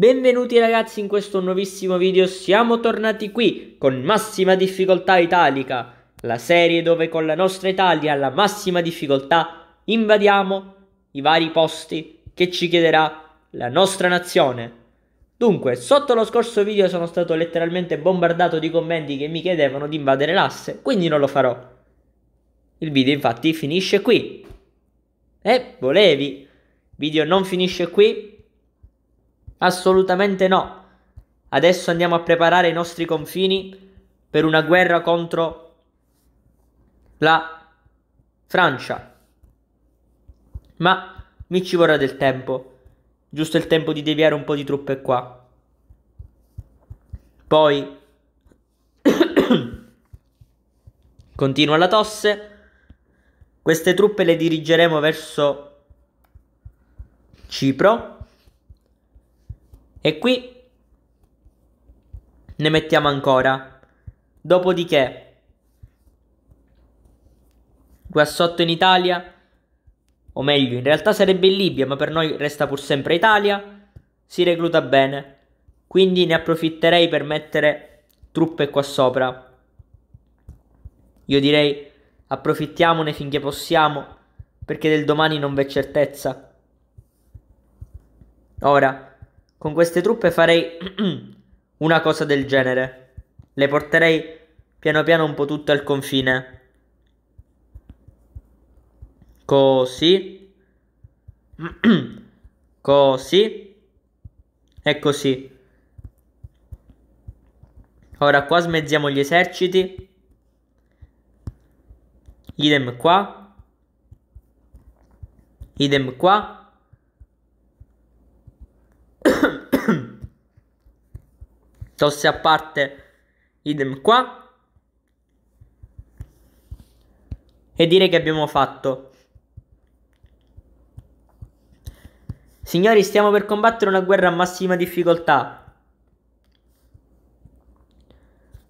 Benvenuti ragazzi in questo nuovissimo video, siamo tornati qui con Massima Difficoltà Italica, la serie dove con la nostra Italia alla massima difficoltà invadiamo i vari posti che ci chiederà la nostra nazione. Dunque, sotto lo scorso video sono stato letteralmente bombardato di commenti che mi chiedevano di invadere l'asse, quindi non lo farò. Il video infatti finisce qui. E eh, volevi, video non finisce qui, Assolutamente no. Adesso andiamo a preparare i nostri confini per una guerra contro la Francia. Ma mi ci vorrà del tempo. Giusto il tempo di deviare un po' di truppe qua. Poi continua la tosse. Queste truppe le dirigeremo verso Cipro e qui ne mettiamo ancora. Dopodiché, qua sotto in Italia, o meglio, in realtà sarebbe in Libia, ma per noi resta pur sempre Italia, si recluta bene. Quindi ne approfitterei per mettere truppe qua sopra. Io direi approfittiamone finché possiamo, perché del domani non v'è certezza. Ora, con queste truppe farei una cosa del genere. Le porterei piano piano un po' tutto al confine. Così. così. E così. Ora qua smezziamo gli eserciti. Idem qua. Idem qua. tosse a parte, idem qua. E direi che abbiamo fatto. Signori, stiamo per combattere una guerra a massima difficoltà.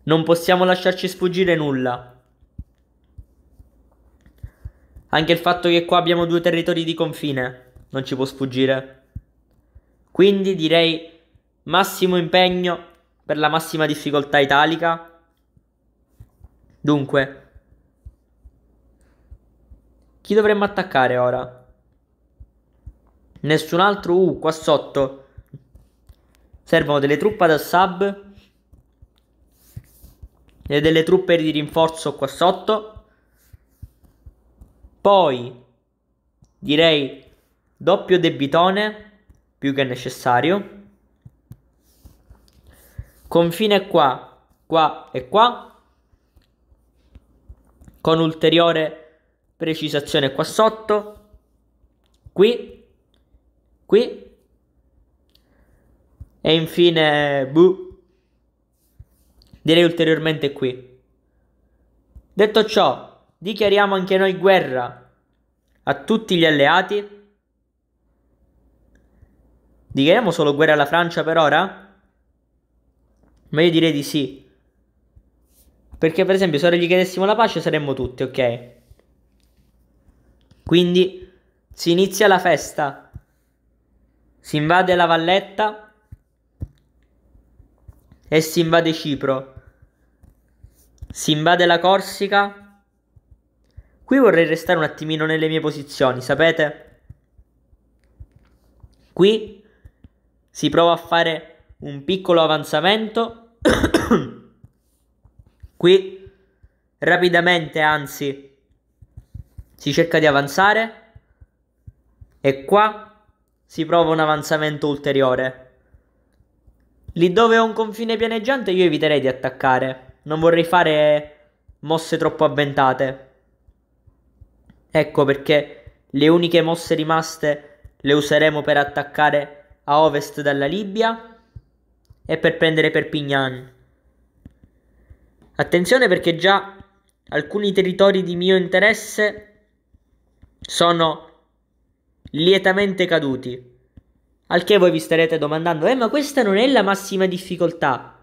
Non possiamo lasciarci sfuggire nulla. Anche il fatto che qua abbiamo due territori di confine non ci può sfuggire. Quindi direi massimo impegno per la massima difficoltà italica. Dunque, chi dovremmo attaccare ora? Nessun altro? Uh, qua sotto. Servono delle truppe da sub e delle truppe di rinforzo qua sotto. Poi direi doppio debitone più che necessario confine qua, qua e qua, con ulteriore precisazione qua sotto, qui, qui, e infine bu, direi ulteriormente qui. Detto ciò, dichiariamo anche noi guerra a tutti gli alleati. Dichiariamo solo guerra alla Francia per ora? Ma io direi di sì. Perché per esempio se ora gli chiedessimo la pace saremmo tutti, ok? Quindi si inizia la festa. Si invade la valletta e si invade Cipro. Si invade la Corsica. Qui vorrei restare un attimino nelle mie posizioni, sapete? Qui si prova a fare un piccolo avanzamento. Qui rapidamente, anzi, si cerca di avanzare e qua si prova un avanzamento ulteriore. Lì dove ho un confine pianeggiante io eviterei di attaccare, non vorrei fare mosse troppo avventate. Ecco perché le uniche mosse rimaste le useremo per attaccare a ovest dalla Libia e per prendere Perpignan. Attenzione perché già alcuni territori di mio interesse sono lietamente caduti. Al che voi vi starete domandando, eh ma questa non è la massima difficoltà.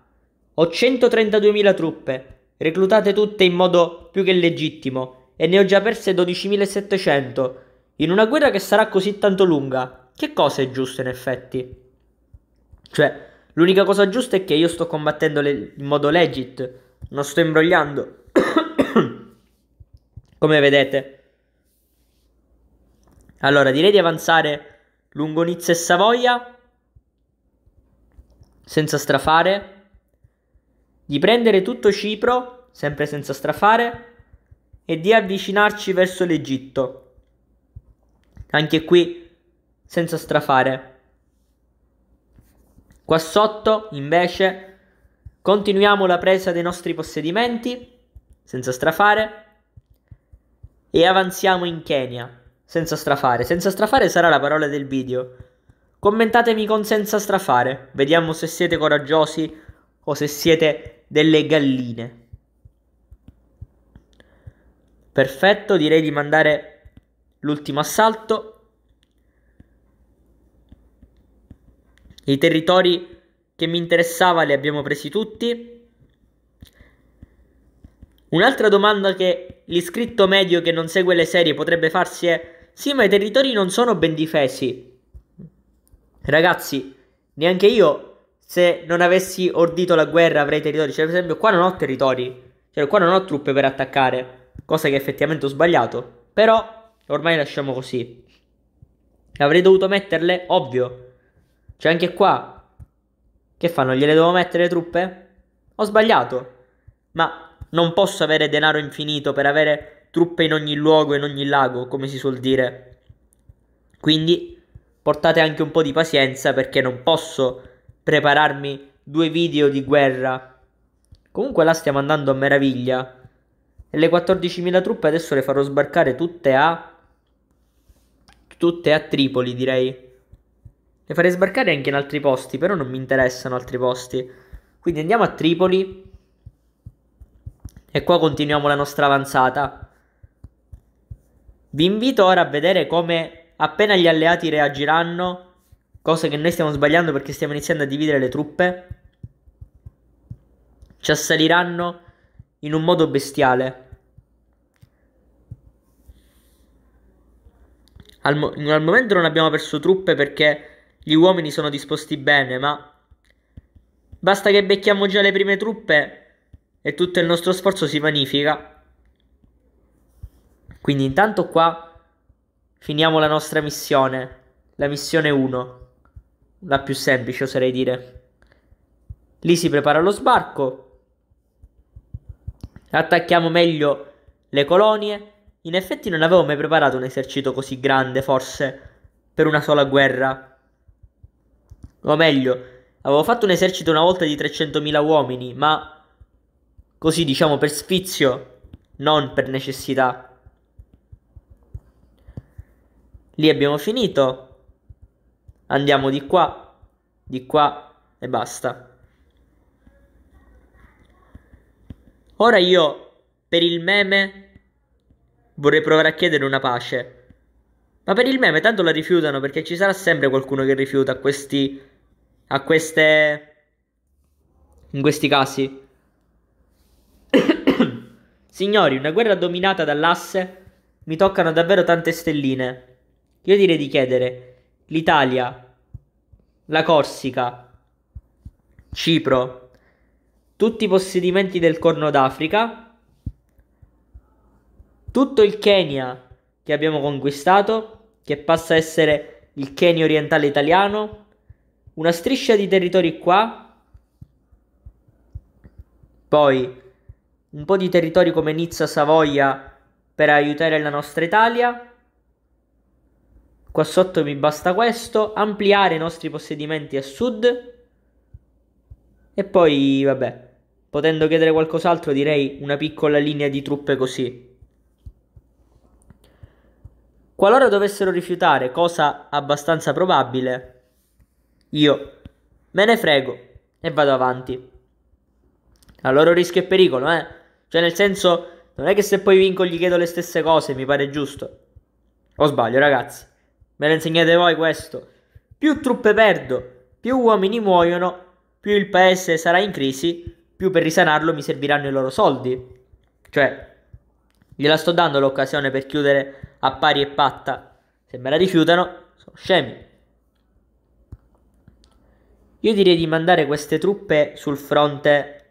Ho 132.000 truppe, reclutate tutte in modo più che legittimo, e ne ho già perse 12.700, in una guerra che sarà così tanto lunga. Che cosa è giusto in effetti? Cioè, L'unica cosa giusta è che io sto combattendo le- in modo legit, non sto imbrogliando. Come vedete. Allora, direi di avanzare lungo Nizza e Savoia, senza strafare. Di prendere tutto Cipro, sempre senza strafare. E di avvicinarci verso l'Egitto. Anche qui, senza strafare. Qua sotto, invece, continuiamo la presa dei nostri possedimenti senza strafare e avanziamo in Kenya senza strafare. Senza strafare sarà la parola del video. Commentatemi con senza strafare, vediamo se siete coraggiosi o se siete delle galline. Perfetto, direi di mandare l'ultimo assalto I territori che mi interessava li abbiamo presi tutti. Un'altra domanda che l'iscritto medio che non segue le serie potrebbe farsi è: sì, ma i territori non sono ben difesi. Ragazzi, neanche io, se non avessi ordito la guerra, avrei territori. Cioè, per esempio, qua non ho territori, cioè, qua non ho truppe per attaccare, cosa che effettivamente ho sbagliato. Però, ormai lasciamo così. Avrei dovuto metterle, ovvio, cioè anche qua. Che fanno? Gliele devo mettere le truppe? Ho sbagliato. Ma non posso avere denaro infinito per avere truppe in ogni luogo, in ogni lago, come si suol dire. Quindi portate anche un po' di pazienza perché non posso prepararmi due video di guerra. Comunque là stiamo andando a meraviglia. E le 14.000 truppe adesso le farò sbarcare tutte a... tutte a Tripoli direi. Le farei sbarcare anche in altri posti, però non mi interessano altri posti. Quindi andiamo a Tripoli. E qua continuiamo la nostra avanzata. Vi invito ora a vedere come appena gli alleati reagiranno, cosa che noi stiamo sbagliando perché stiamo iniziando a dividere le truppe, ci assaliranno in un modo bestiale. Al, mo- al momento non abbiamo perso truppe perché gli uomini sono disposti bene, ma basta che becchiamo già le prime truppe e tutto il nostro sforzo si vanifica. Quindi intanto qua finiamo la nostra missione, la missione 1, la più semplice oserei dire. Lì si prepara lo sbarco, attacchiamo meglio le colonie. In effetti non avevo mai preparato un esercito così grande, forse, per una sola guerra. O meglio, avevo fatto un esercito una volta di 300.000 uomini, ma così diciamo per sfizio, non per necessità. Lì abbiamo finito. Andiamo di qua, di qua e basta. Ora io, per il meme, vorrei provare a chiedere una pace. Ma per il meme tanto la rifiutano perché ci sarà sempre qualcuno che rifiuta questi a queste... in questi casi. Signori, una guerra dominata dall'asse mi toccano davvero tante stelline. Io direi di chiedere l'Italia, la Corsica, Cipro, tutti i possedimenti del Corno d'Africa, tutto il Kenya che abbiamo conquistato, che passa a essere il Kenya orientale italiano, una striscia di territori qua, poi un po' di territori come Nizza, Savoia per aiutare la nostra Italia. Qua sotto mi basta questo, ampliare i nostri possedimenti a sud e poi vabbè, potendo chiedere qualcos'altro direi una piccola linea di truppe così. Qualora dovessero rifiutare, cosa abbastanza probabile, io me ne frego e vado avanti. A loro rischio e pericolo, eh. Cioè, nel senso, non è che se poi vinco gli chiedo le stesse cose, mi pare giusto. O sbaglio, ragazzi. Me lo insegnate voi questo. Più truppe perdo, più uomini muoiono, più il paese sarà in crisi, più per risanarlo mi serviranno i loro soldi. Cioè, gliela sto dando l'occasione per chiudere a pari e patta. Se me la rifiutano, sono scemi. Io direi di mandare queste truppe sul fronte.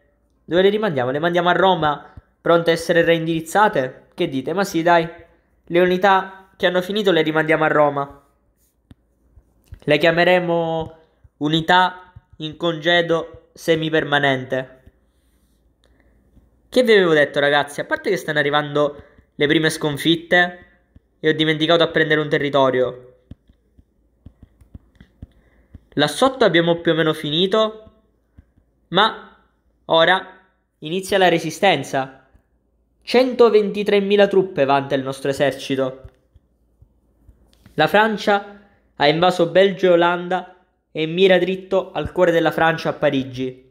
Dove le rimandiamo? Le mandiamo a Roma, pronte a essere reindirizzate? Che dite? Ma sì, dai. Le unità che hanno finito le rimandiamo a Roma. Le chiameremo unità in congedo semipermanente. Che vi avevo detto, ragazzi? A parte che stanno arrivando le prime sconfitte e ho dimenticato a prendere un territorio. Là sotto abbiamo più o meno finito, ma ora inizia la resistenza. 123.000 truppe vanta il nostro esercito. La Francia ha invaso Belgio e Olanda e mira dritto al cuore della Francia a Parigi.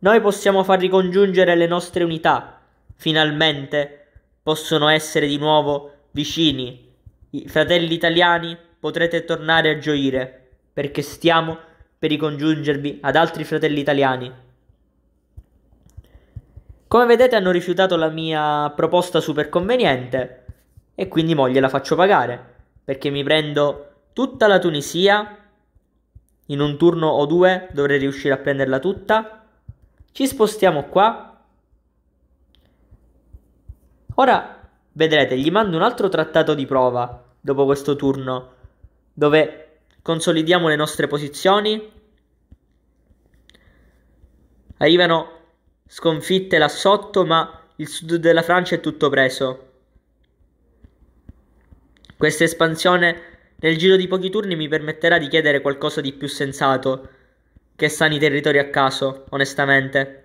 Noi possiamo far ricongiungere le nostre unità. Finalmente possono essere di nuovo vicini. I fratelli italiani potrete tornare a gioire perché stiamo per ricongiungervi ad altri fratelli italiani. Come vedete hanno rifiutato la mia proposta super conveniente e quindi mo gliela faccio pagare, perché mi prendo tutta la Tunisia, in un turno o due dovrei riuscire a prenderla tutta, ci spostiamo qua, ora vedrete gli mando un altro trattato di prova dopo questo turno, dove consolidiamo le nostre posizioni. Arrivano sconfitte là sotto, ma il sud della Francia è tutto preso. Questa espansione nel giro di pochi turni mi permetterà di chiedere qualcosa di più sensato che sani territori a caso, onestamente.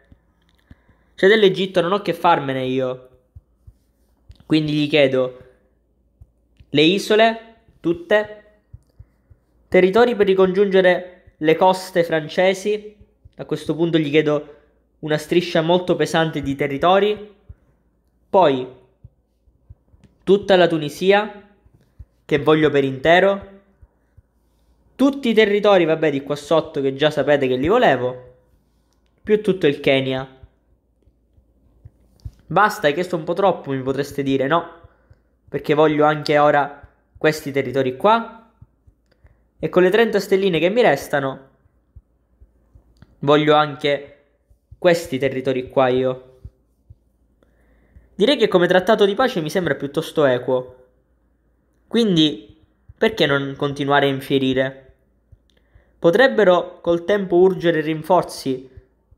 Cioè dell'Egitto non ho che farmene io. Quindi gli chiedo le isole, tutte, Territori per ricongiungere le coste francesi. A questo punto gli chiedo una striscia molto pesante di territori. Poi tutta la Tunisia, che voglio per intero. Tutti i territori, vabbè, di qua sotto che già sapete che li volevo. Più tutto il Kenya. Basta, hai chiesto un po' troppo, mi potreste dire, no? Perché voglio anche ora questi territori qua. E con le 30 stelline che mi restano, voglio anche questi territori qua io. Direi che come trattato di pace mi sembra piuttosto equo. Quindi, perché non continuare a infierire? Potrebbero col tempo urgere rinforzi,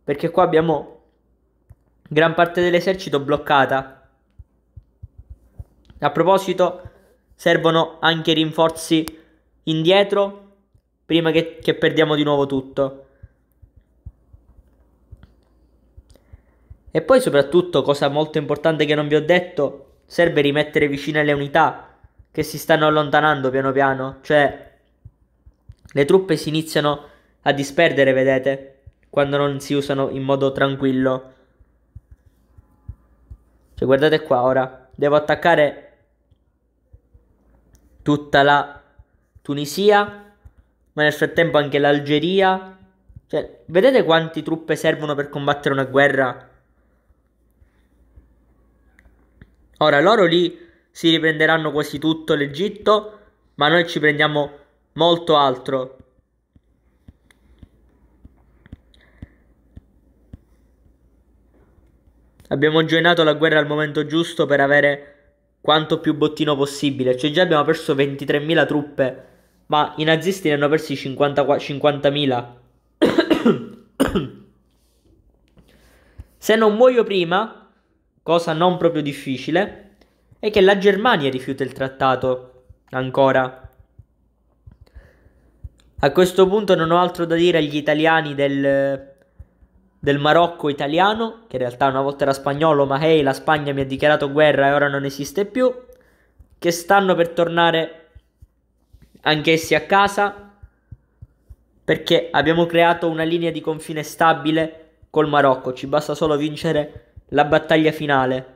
perché qua abbiamo gran parte dell'esercito bloccata. A proposito, servono anche rinforzi indietro prima che, che perdiamo di nuovo tutto. E poi soprattutto, cosa molto importante che non vi ho detto, serve rimettere vicine le unità che si stanno allontanando piano piano, cioè le truppe si iniziano a disperdere, vedete, quando non si usano in modo tranquillo. Cioè guardate qua ora, devo attaccare tutta la Tunisia, ma nel frattempo anche l'Algeria. Cioè, vedete quante truppe servono per combattere una guerra? Ora loro lì si riprenderanno quasi tutto l'Egitto, ma noi ci prendiamo molto altro. Abbiamo gioinato la guerra al momento giusto per avere quanto più bottino possibile. Cioè già abbiamo perso 23.000 truppe ma i nazisti ne hanno persi 50.000. Se non muoio prima, cosa non proprio difficile, è che la Germania rifiuta il trattato ancora. A questo punto non ho altro da dire agli italiani del, del Marocco italiano, che in realtà una volta era spagnolo, ma hey, la Spagna mi ha dichiarato guerra e ora non esiste più, che stanno per tornare anch'essi a casa perché abbiamo creato una linea di confine stabile col Marocco, ci basta solo vincere la battaglia finale.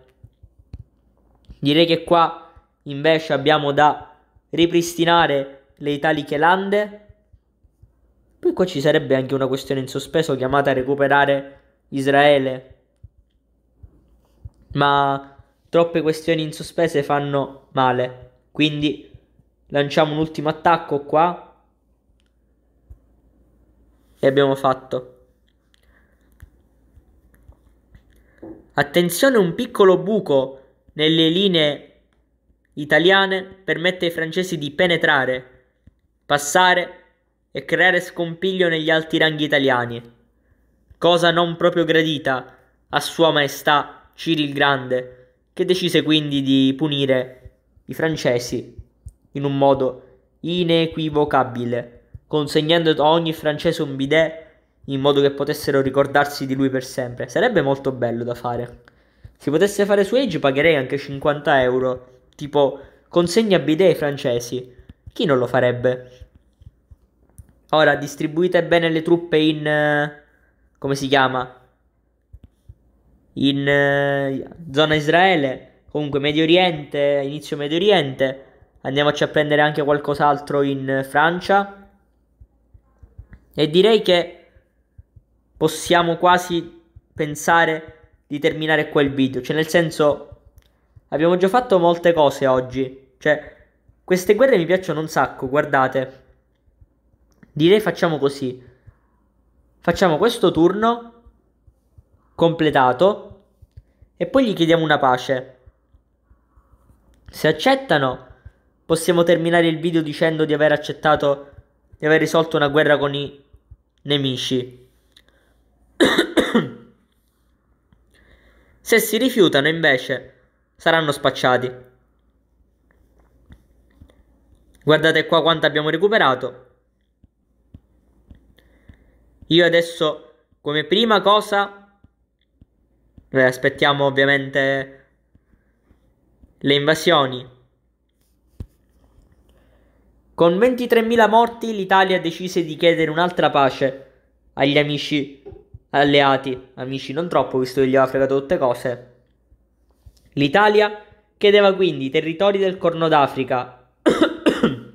Direi che qua invece abbiamo da ripristinare le italiche lande. Poi qua ci sarebbe anche una questione in sospeso chiamata a recuperare Israele. Ma troppe questioni in sospese fanno male, quindi Lanciamo un ultimo attacco qua. E abbiamo fatto. Attenzione, un piccolo buco nelle linee italiane permette ai francesi di penetrare, passare e creare scompiglio negli alti ranghi italiani, cosa non proprio gradita a Sua Maestà Ciri il Grande, che decise quindi di punire i francesi in un modo inequivocabile, consegnando a ogni francese un bidet in modo che potessero ricordarsi di lui per sempre. Sarebbe molto bello da fare. Se potesse fare su Age pagherei anche 50 euro, tipo consegna bidet ai francesi. Chi non lo farebbe? Ora distribuite bene le truppe in... Eh, come si chiama? In eh, zona Israele, comunque Medio Oriente, inizio Medio Oriente andiamoci a prendere anche qualcos'altro in eh, Francia e direi che possiamo quasi pensare di terminare qua il video, cioè nel senso abbiamo già fatto molte cose oggi, cioè queste guerre mi piacciono un sacco, guardate. Direi facciamo così. Facciamo questo turno completato e poi gli chiediamo una pace. Se accettano Possiamo terminare il video dicendo di aver accettato di aver risolto una guerra con i nemici. Se si rifiutano invece saranno spacciati. Guardate qua quanto abbiamo recuperato. Io adesso come prima cosa Beh, aspettiamo ovviamente le invasioni con 23.000 morti l'Italia decise di chiedere un'altra pace agli amici alleati, amici non troppo visto che gli aveva fregato tutte cose. L'Italia chiedeva quindi i territori del Corno d'Africa,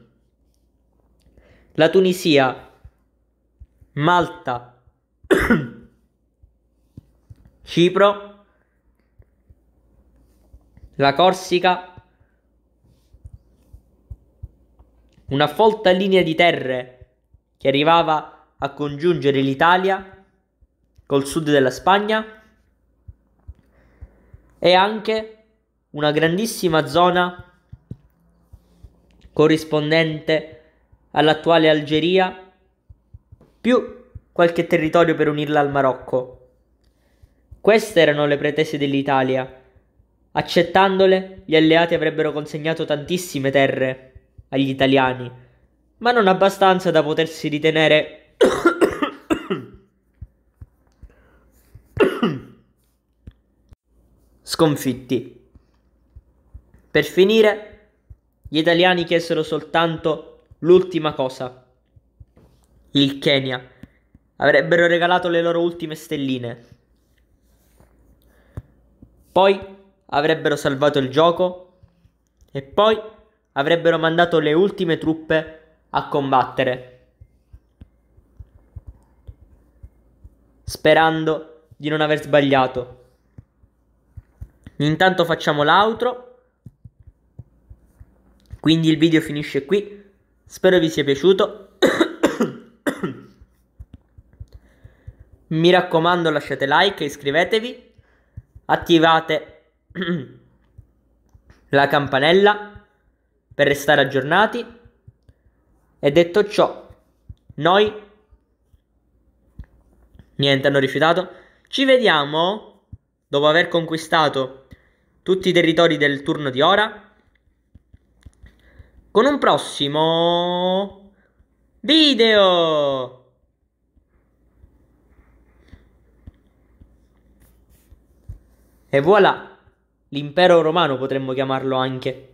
la Tunisia, Malta, Cipro, la Corsica una folta linea di terre che arrivava a congiungere l'Italia col sud della Spagna e anche una grandissima zona corrispondente all'attuale Algeria più qualche territorio per unirla al Marocco. Queste erano le pretese dell'Italia. Accettandole, gli alleati avrebbero consegnato tantissime terre agli italiani, ma non abbastanza da potersi ritenere sconfitti. Per finire, gli italiani chiesero soltanto l'ultima cosa, il Kenya. Avrebbero regalato le loro ultime stelline. Poi avrebbero salvato il gioco e poi avrebbero mandato le ultime truppe a combattere, sperando di non aver sbagliato. Intanto facciamo l'outro, quindi il video finisce qui, spero vi sia piaciuto. Mi raccomando lasciate like, iscrivetevi, attivate la campanella per restare aggiornati. E detto ciò, noi... Niente, hanno rifiutato. Ci vediamo dopo aver conquistato tutti i territori del turno di ora. Con un prossimo video. E voilà, l'impero romano potremmo chiamarlo anche.